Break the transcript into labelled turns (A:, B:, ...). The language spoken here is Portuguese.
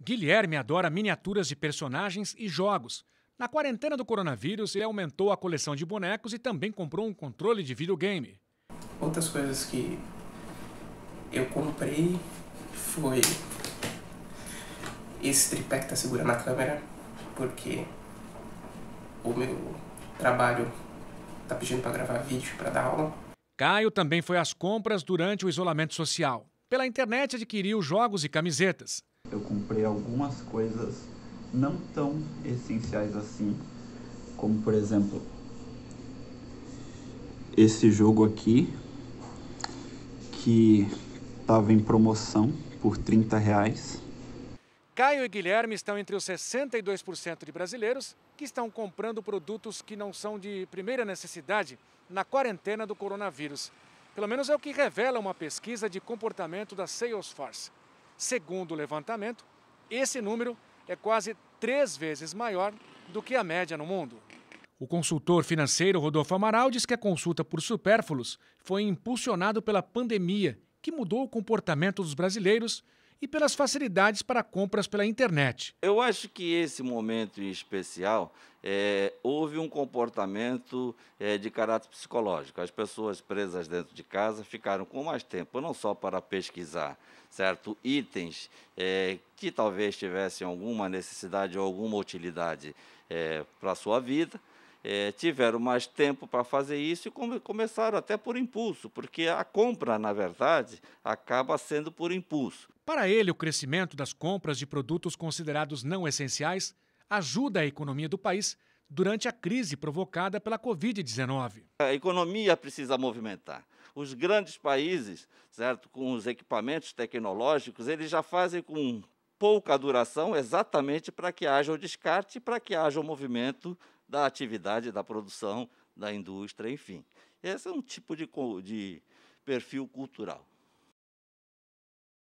A: Guilherme adora miniaturas de personagens e jogos. Na quarentena do coronavírus, ele aumentou a coleção de bonecos e também comprou um controle de videogame. Outras coisas que eu comprei foi esse tripé que tá segurando a câmera, porque o meu trabalho tá pedindo para gravar vídeo para dar aula. Caio também foi às compras durante o isolamento social. Pela internet adquiriu jogos e camisetas
B: eu comprei algumas coisas não tão essenciais assim, como por exemplo esse jogo aqui que estava em promoção por 30 reais.
A: Caio e Guilherme estão entre os 62% de brasileiros que estão comprando produtos que não são de primeira necessidade na quarentena do coronavírus. Pelo menos é o que revela uma pesquisa de comportamento da Salesforce. Segundo o levantamento, esse número é quase três vezes maior do que a média no mundo. O consultor financeiro Rodolfo Amaral diz que a consulta por supérfluos foi impulsionado pela pandemia, que mudou o comportamento dos brasileiros e pelas facilidades para compras pela internet.
C: Eu acho que esse momento em especial é, houve um comportamento é, de caráter psicológico. As pessoas presas dentro de casa ficaram com mais tempo, não só para pesquisar certo itens é, que talvez tivessem alguma necessidade ou alguma utilidade é, para a sua vida, é, tiveram mais tempo para fazer isso e come, começaram até por impulso, porque a compra, na verdade, acaba sendo por impulso.
A: Para ele, o crescimento das compras de produtos considerados não essenciais ajuda a economia do país durante a crise provocada pela Covid-19.
C: A economia precisa movimentar. Os grandes países, certo, com os equipamentos tecnológicos, eles já fazem com pouca duração, exatamente para que haja o descarte, para que haja o movimento da atividade, da produção, da indústria, enfim. Esse é um tipo de, de perfil cultural.